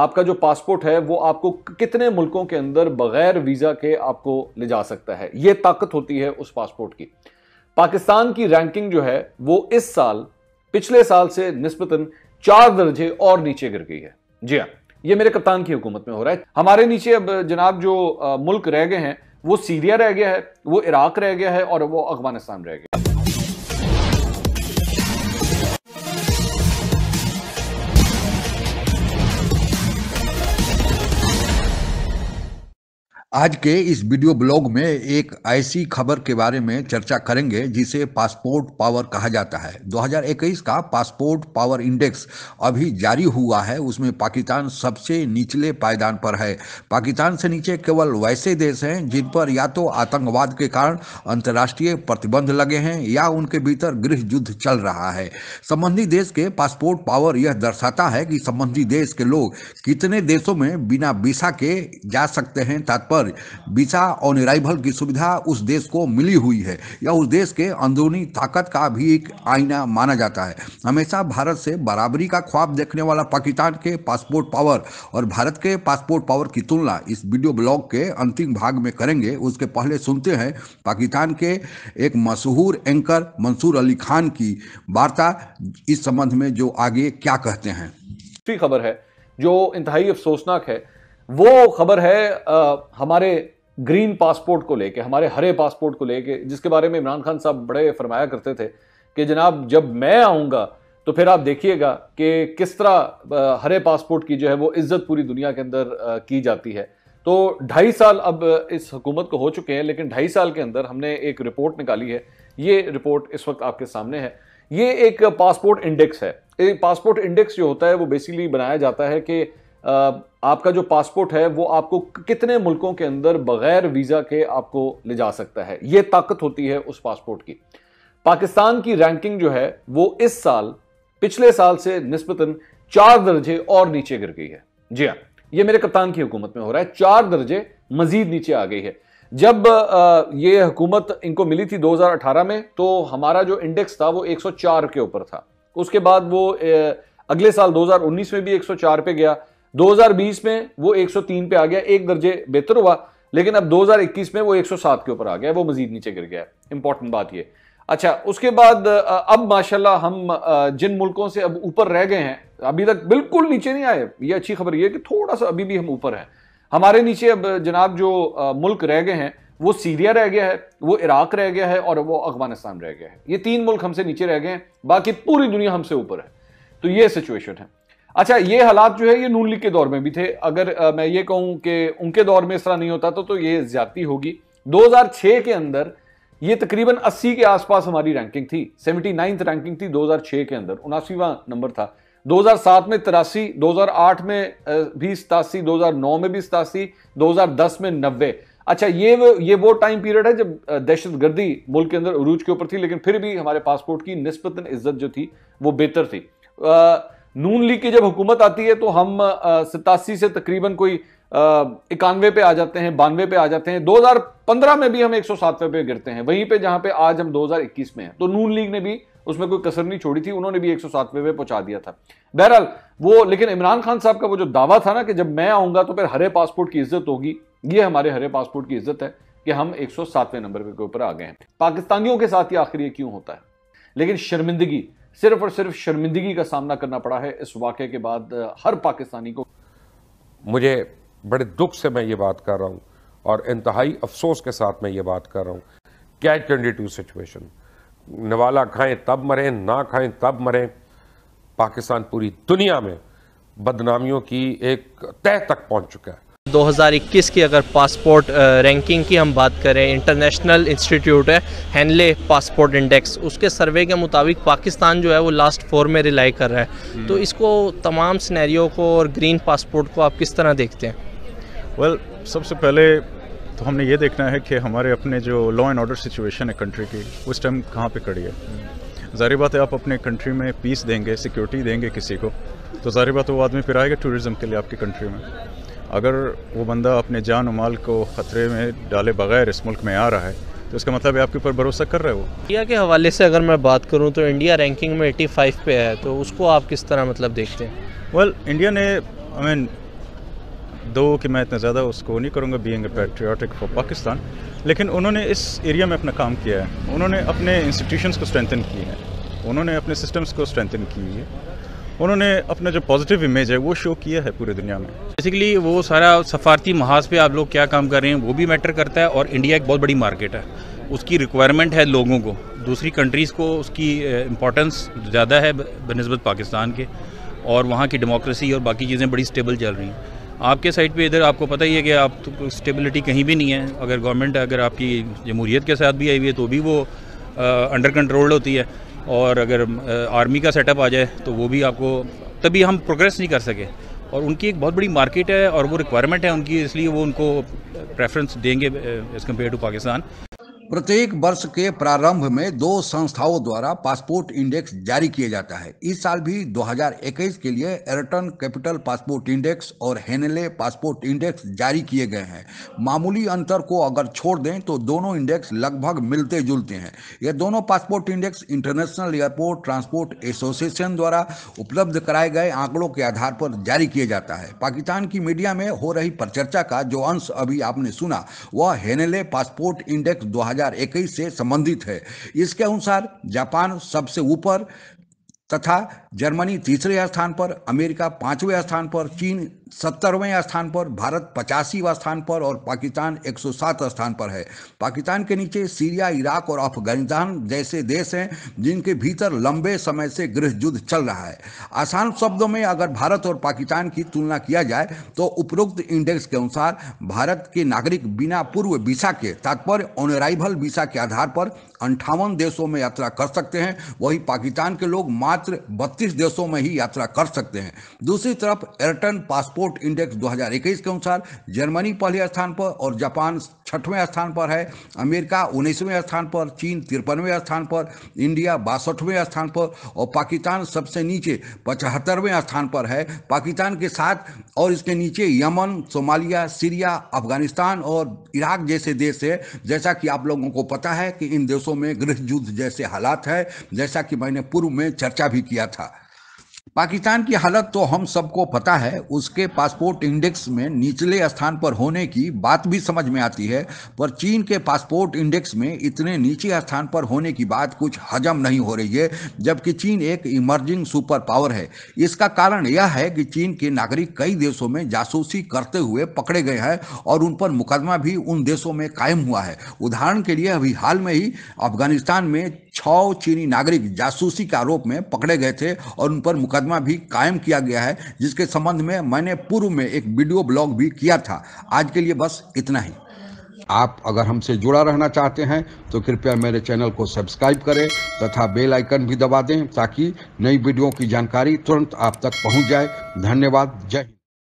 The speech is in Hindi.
आपका जो पासपोर्ट है वो आपको कितने मुल्कों के अंदर बगैर वीज़ा के आपको ले जा सकता है ये ताकत होती है उस पासपोर्ट की पाकिस्तान की रैंकिंग जो है वो इस साल पिछले साल से नस्बता चार दर्जे और नीचे गिर गई है जी हाँ ये मेरे कप्तान की हुकूमत में हो रहा है हमारे नीचे अब जनाब जो मुल्क रह गए हैं वो सीरिया रह गया है वो इराक रह गया है और वो अफगानिस्तान रह गया आज के इस वीडियो ब्लॉग में एक ऐसी खबर के बारे में चर्चा करेंगे जिसे पासपोर्ट पावर कहा जाता है 2021 का पासपोर्ट पावर इंडेक्स अभी जारी हुआ है उसमें पाकिस्तान सबसे निचले पायदान पर है पाकिस्तान से नीचे केवल वैसे देश हैं जिन पर या तो आतंकवाद के कारण अंतर्राष्ट्रीय प्रतिबंध लगे हैं या उनके भीतर गृह युद्ध चल रहा है संबंधी देश के पासपोर्ट पावर यह दर्शाता है कि संबंधी देश के लोग कितने देशों में बिना वीसा के जा सकते हैं तात्पर्य पर वीसा और अराइवल की सुविधा उस देश को मिली हुई है या उस देश के अंदरूनी ताकत का भी एक आईना माना जाता है हमेशा भारत से बराबरी का ख्वाब देखने वाला पाकिस्तान के पासपोर्ट पावर और भारत के पासपोर्ट पावर की तुलना इस वीडियो ब्लॉग के अंतिम भाग में करेंगे उसके पहले सुनते हैं पाकिस्तान के एक मशहूर एंकर मंसूर अली खान की वार्ता इस संबंध में जो आगे क्या कहते हैं खबर है जो इंतहाई अफसोसनाक है वो खबर है आ, हमारे ग्रीन पासपोर्ट को लेके हमारे हरे पासपोर्ट को लेके जिसके बारे में इमरान खान साहब बड़े फरमाया करते थे कि जनाब जब मैं आऊँगा तो फिर आप देखिएगा कि किस तरह हरे पासपोर्ट की जो है वो इज्जत पूरी दुनिया के अंदर की जाती है तो ढाई साल अब इस हुकूमत को हो चुके हैं लेकिन ढाई साल के अंदर हमने एक रिपोर्ट निकाली है ये रिपोर्ट इस वक्त आपके सामने है ये एक पासपोर्ट इंडेक्स है पासपोर्ट इंडेक्स जो होता है वो बेसिकली बनाया जाता है कि आपका जो पासपोर्ट है वो आपको कितने मुल्कों के अंदर बगैर वीज़ा के आपको ले जा सकता है ये ताकत होती है उस पासपोर्ट की पाकिस्तान की रैंकिंग जो है वो इस साल पिछले साल से नस्बता चार दर्जे और नीचे गिर गई है जी हाँ ये मेरे कप्तान की हुकूमत में हो रहा है चार दर्जे मजीद नीचे आ गई है जब ये हुकूमत इनको मिली थी 2018 में तो हमारा जो इंडेक्स था वो 104 के ऊपर था उसके बाद वो अगले साल 2019 में भी 104 पे गया 2020 में वो 103 पे आ गया एक दर्जे बेहतर हुआ लेकिन अब 2021 में वो 107 के ऊपर आ गया वो मजीद नीचे गिर गया इंपॉर्टेंट बात ये अच्छा उसके बाद अब माशाल्लाह हम जिन मुल्कों से अब ऊपर रह गए हैं अभी तक बिल्कुल नीचे नहीं आए ये अच्छी खबर ये है कि थोड़ा सा अभी भी हम ऊपर हैं हमारे नीचे अब जनाब जो मुल्क रह गए हैं वो सीरिया रह गया है वो इराक रह गया है और वो अफगानिस्तान रह गया है ये तीन मुल्क हमसे नीचे रह गए हैं बाकी पूरी दुनिया हमसे ऊपर है तो ये सिचुएशन है अच्छा ये हालात जो है ये नून लीग के दौर में भी थे अगर आ, मैं ये कहूं कि उनके दौर में इस तरह नहीं होता तो तो ये ज्यादा होगी 2006 के अंदर ये तकरीबन 80 के आसपास हमारी रैंकिंग थी सेवेंटी नाइन्थ रैंकिंग थी 2006 के अंदर उनासीवा नंबर था 2007 में तिरासी 2008 में भी सतासी 2009 में भी सतासी 2010 में नब्बे अच्छा ये वो ये वो टाइम पीरियड है जब दहशत गर्दी मुल्क के अंदर अरूज के ऊपर थी लेकिन फिर भी हमारे पासपोर्ट की नस्बता इज्जत जो थी वो बेहतर थी आ, नून लीग की जब हुकूमत आती है तो हम सतासी से तकरीबन कोई इक्यानवे पे आ जाते हैं बानवे पे आ जाते हैं 2015 में भी हम एक सौ पे गिरते हैं वहीं पे जहां पे आज हम 2021 में हैं तो नून लीग ने भी उसमें कोई कसर नहीं छोड़ी थी उन्होंने भी एक सौ पे पहुंचा दिया था बहरहाल वो लेकिन इमरान खान साहब का वो जो दावा था ना कि जब मैं आऊंगा तो फिर हरे पासपोर्ट की इज्जत होगी ये हमारे हरे पासपोर्ट की इज्जत है कि हम एक नंबर के ऊपर आ गए हैं पाकिस्तानियों के साथ ये आखिर ये क्यों होता है लेकिन शर्मिंदगी सिर्फ और सिर्फ शर्मिंदगी का सामना करना पड़ा है इस वाक़े के बाद हर पाकिस्तानी को मुझे बड़े दुख से मैं ये बात कर रहा हूँ और इंतहाई अफसोस के साथ मैं ये बात कर रहा हूँ कैच ट्वेंटी टू सिचुएशन नवाला खाएं तब मरें ना खाएं तब मरें पाकिस्तान पूरी दुनिया में बदनामियों की एक तय तक पहुंच चुका है 2021 की अगर पासपोर्ट रैंकिंग की हम बात करें इंटरनेशनल इंस्टीट्यूट है हैनले पासपोर्ट इंडेक्स उसके सर्वे के मुताबिक पाकिस्तान जो है वो लास्ट फोर में रिलाई कर रहा है हम्म। तो इसको तमाम सिनेरियो को और ग्रीन पासपोर्ट को आप किस तरह देखते हैं वेल well, सबसे पहले तो हमने ये देखना है कि हमारे अपने जो लॉ एंड ऑर्डर सिचुएशन है कंट्री की उस टाइम कहाँ पर खड़ी है ज़ाहिर बात है आप अपने कंट्री में पीस देंगे सिक्योरिटी देंगे किसी को तो ज़ाहिर बात वो आदमी फिर आएगा टूरिज़म के लिए आपकी कंट्री में अगर वो बंदा अपने जान माल को ख़तरे में डाले बगैर इस मुल्क में आ रहा है तो इसका मतलब है आपके ऊपर भरोसा कर रहे हो इंडिया के हवाले से अगर मैं बात करूँ तो इंडिया रैंकिंग में 85 पे है तो उसको आप किस तरह मतलब देखते हैं वेल well, इंडिया ने आई I मीन mean, दो कि मैं इतना ज़्यादा उसको नहीं करूँगा बींग पेट्रियाटिक फॉर पाकिस्तान लेकिन उन्होंने इस एरिया में अपना काम किया है उन्होंने अपने इंस्टीट्यूशन को स्ट्रेंथन किए हैं उन्होंने अपने सिस्टम्स को स्ट्रेंथन की है उन्होंने अपना जो पॉजिटिव इमेज है वो शो किया है पूरी दुनिया में बेसिकली वो सारा सफारती महाज पे आप लोग क्या काम कर रहे हैं वो भी मैटर करता है और इंडिया एक बहुत बड़ी मार्केट है उसकी रिक्वायरमेंट है लोगों को दूसरी कंट्रीज़ को उसकी इम्पोर्टेंस ज़्यादा है बनस्बत पाकिस्तान के और वहाँ की डेमोक्रेसी और बाकी चीज़ें बड़ी स्टेबल चल रही हैं आपके साइड पे इधर आपको पता ही है कि आप तो स्टेबिलिटी कहीं भी नहीं है अगर गवर्नमेंट अगर आपकी जमहूरीत के साथ भी आई हुई है तो भी वो आ, अंडर कंट्रोल्ड होती है और अगर आर्मी का सेटअप आ जाए तो वो भी आपको तभी हम प्रोग्रेस नहीं कर सके और उनकी एक बहुत बड़ी मार्केट है और वो रिक्वायरमेंट है उनकी इसलिए वो उनको प्रेफरेंस देंगे एज़ कम्पेयर टू पाकिस्तान प्रत्येक वर्ष के प्रारंभ में दो संस्थाओं द्वारा पासपोर्ट इंडेक्स जारी किया जाता है इस साल भी 2021 के लिए एरटन कैपिटल पासपोर्ट इंडेक्स और हेनले पासपोर्ट इंडेक्स जारी किए गए हैं मामूली अंतर को अगर छोड़ दें तो दोनों इंडेक्स लगभग मिलते जुलते हैं ये दोनों passport index international airport transport association द्वारा उपलब्ध कराए गए आंकड़ों के आधार पर जारी किया जाता है पाकिस्तान की मीडिया में हो रही परिचर्चा का जो अंश अभी आपने सुना वह हेनले पासपोर्ट इंडेक्स दो 2021 से संबंधित है इसके अनुसार जापान सबसे ऊपर तथा जर्मनी तीसरे स्थान पर अमेरिका पाँचवें स्थान पर चीन सत्तरवें स्थान पर भारत पचासीवा स्थान पर और पाकिस्तान 107 स्थान पर है पाकिस्तान के नीचे सीरिया इराक और अफगानिस्तान जैसे देश हैं जिनके भीतर लंबे समय से गृह युद्ध चल रहा है आसान शब्दों में अगर भारत और पाकिस्तान की तुलना किया जाए तो उपरोक्त इंडेक्स के अनुसार भारत के नागरिक बिना पूर्व वीसा के तात्पर्य ऑनराइवल वीसा के आधार पर अंठावन देशों में यात्रा कर सकते हैं वही पाकिस्तान के लोग मात्र बत्तीस देशों में ही यात्रा कर सकते हैं दूसरी तरफ एयरटन पासपोर्ट इंडेक्स 2021 के अनुसार जर्मनी पहले स्थान पर और जापान छठवें स्थान पर है अमेरिका उन्नीसवें स्थान पर चीन तिरपनवें स्थान पर इंडिया बासठवें स्थान पर और पाकिस्तान सबसे नीचे पचहत्तरवें स्थान पर है पाकिस्तान के साथ और इसके नीचे यमन सोमालिया सीरिया अफगानिस्तान और इराक जैसे देश है जैसा कि आप लोगों को पता है कि इन देशों देशों में गृह युद्ध जैसे हालात है जैसा कि मैंने पूर्व में चर्चा भी किया था पाकिस्तान की हालत तो हम सबको पता है उसके पासपोर्ट इंडेक्स में निचले स्थान पर होने की बात भी समझ में आती है पर चीन के पासपोर्ट इंडेक्स में इतने नीचे स्थान पर होने की बात कुछ हजम नहीं हो रही है जबकि चीन एक इमर्जिंग सुपर पावर है इसका कारण यह है कि चीन के नागरिक कई देशों में जासूसी करते हुए पकड़े गए हैं और उन पर मुकदमा भी उन देशों में कायम हुआ है उदाहरण के लिए अभी हाल में ही अफगानिस्तान में छ चीनी नागरिक जासूसी के आरोप में पकड़े गए थे और उन पर मुकदमा भी कायम किया गया है जिसके संबंध में मैंने पूर्व में एक वीडियो ब्लॉग भी किया था आज के लिए बस इतना ही आप अगर हमसे जुड़ा रहना चाहते हैं तो कृपया मेरे चैनल को सब्सक्राइब करें तथा बेल आइकन भी दबा दें ताकि नई वीडियो की जानकारी तुरंत आप तक पहुंच जाए धन्यवाद जय